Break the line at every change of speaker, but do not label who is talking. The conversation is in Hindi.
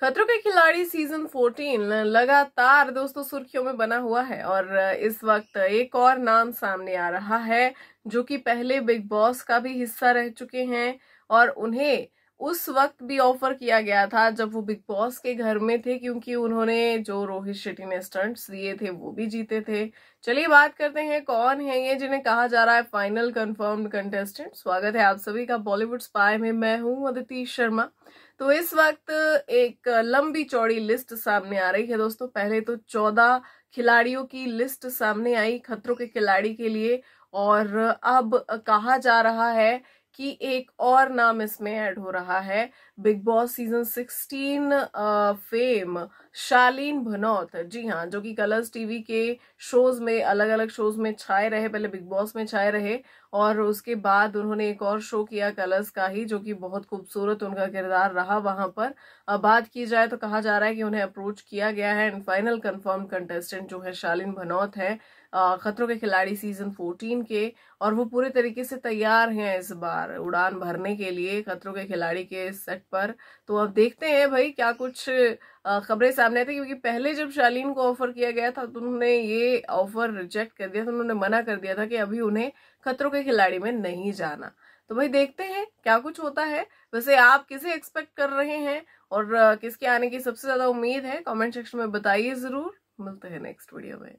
खतरों के खिलाड़ी सीजन 14 लगातार दोस्तों सुर्खियों में बना हुआ है और इस वक्त एक और नाम सामने आ रहा है जो कि पहले बिग बॉस का भी हिस्सा रह चुके हैं और उन्हें उस वक्त भी ऑफर किया गया था जब वो बिग बॉस के घर में थे क्योंकि उन्होंने जो रोहित शेट्टी ने स्टंट्स दिए थे वो भी जीते थे चलिए बात करते हैं कौन है ये जिन्हें कहा जा रहा है फाइनल कंफर्म्ड कंटेस्टेंट स्वागत है आप सभी का बॉलीवुड स्पाई में मैं हूं अदिति शर्मा तो इस वक्त एक लंबी चौड़ी लिस्ट सामने आ रही है दोस्तों पहले तो चौदह खिलाड़ियों की लिस्ट सामने आई खतरों के खिलाड़ी के लिए और अब कहा जा रहा है कि एक और नाम इसमें ऐड हो रहा है Bigg Boss season 16 fame Shalin Bhanot जी हाँ जो कि कलर्स टीवी के शोज में अलग अलग शोज में छाए रहे पहले बिग बॉस में छाए रहे और उसके बाद उन्होंने एक और शो किया कलर्स का ही जो कि बहुत खूबसूरत उनका किरदार रहा वहां पर अब बात की जाए तो कहा जा रहा है कि उन्हें अप्रोच किया गया है एंड फाइनल कंफर्म कंटेस्टेंट जो है शालीन भनौत है खतरों के खिलाड़ी सीजन 14 के और वो पूरे तरीके से तैयार हैं इस बार लगातार उड़ान भरने के लिए खतरों के खिलाड़ी के सेट पर तो अब देखते हैं भाई क्या कुछ खबरें सामने आती क्योंकि पहले जब शालीन को ऑफर किया गया था तो उन्होंने ये ऑफर रिजेक्ट कर दिया था उन्होंने मना कर दिया था कि अभी उन्हें खतरों के खिलाड़ी में नहीं जाना तो भाई देखते हैं क्या कुछ होता है वैसे आप किसे एक्सपेक्ट कर रहे हैं और किसके आने की सबसे ज्यादा उम्मीद है कमेंट सेक्शन में बताइए जरूर मिलते हैं नेक्स्ट वीडियो में